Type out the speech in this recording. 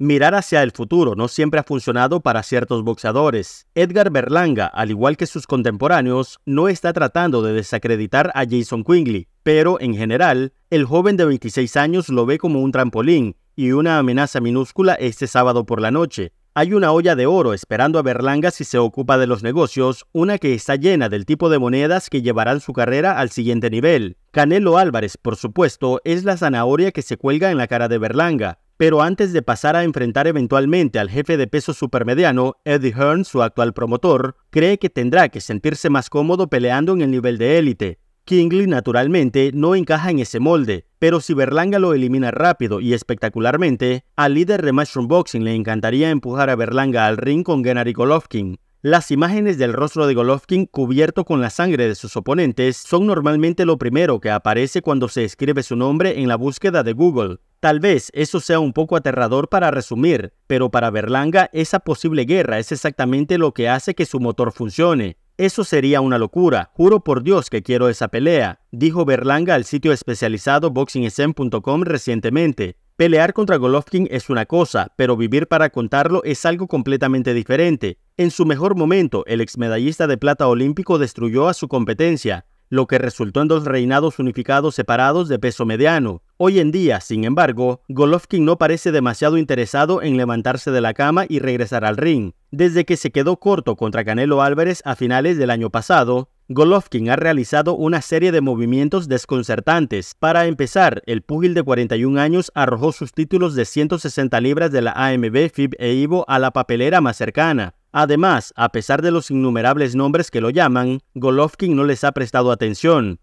Mirar hacia el futuro no siempre ha funcionado para ciertos boxeadores. Edgar Berlanga, al igual que sus contemporáneos, no está tratando de desacreditar a Jason Quigley. pero en general, el joven de 26 años lo ve como un trampolín y una amenaza minúscula este sábado por la noche. Hay una olla de oro esperando a Berlanga si se ocupa de los negocios, una que está llena del tipo de monedas que llevarán su carrera al siguiente nivel. Canelo Álvarez, por supuesto, es la zanahoria que se cuelga en la cara de Berlanga, pero antes de pasar a enfrentar eventualmente al jefe de peso supermediano, Eddie Hearn, su actual promotor, cree que tendrá que sentirse más cómodo peleando en el nivel de élite. Kingley naturalmente no encaja en ese molde, pero si Berlanga lo elimina rápido y espectacularmente, al líder de Mushroom Boxing le encantaría empujar a Berlanga al ring con Gennady Golovkin, las imágenes del rostro de Golovkin cubierto con la sangre de sus oponentes son normalmente lo primero que aparece cuando se escribe su nombre en la búsqueda de Google. Tal vez eso sea un poco aterrador para resumir, pero para Berlanga esa posible guerra es exactamente lo que hace que su motor funcione. Eso sería una locura. Juro por Dios que quiero esa pelea, dijo Berlanga al sitio especializado boxingesen.com recientemente. Pelear contra Golovkin es una cosa, pero vivir para contarlo es algo completamente diferente. En su mejor momento, el exmedallista de plata olímpico destruyó a su competencia, lo que resultó en dos reinados unificados separados de peso mediano. Hoy en día, sin embargo, Golovkin no parece demasiado interesado en levantarse de la cama y regresar al ring. Desde que se quedó corto contra Canelo Álvarez a finales del año pasado, Golovkin ha realizado una serie de movimientos desconcertantes. Para empezar, el púgil de 41 años arrojó sus títulos de 160 libras de la AMB, FIB e Ivo a la papelera más cercana. Además, a pesar de los innumerables nombres que lo llaman, Golovkin no les ha prestado atención.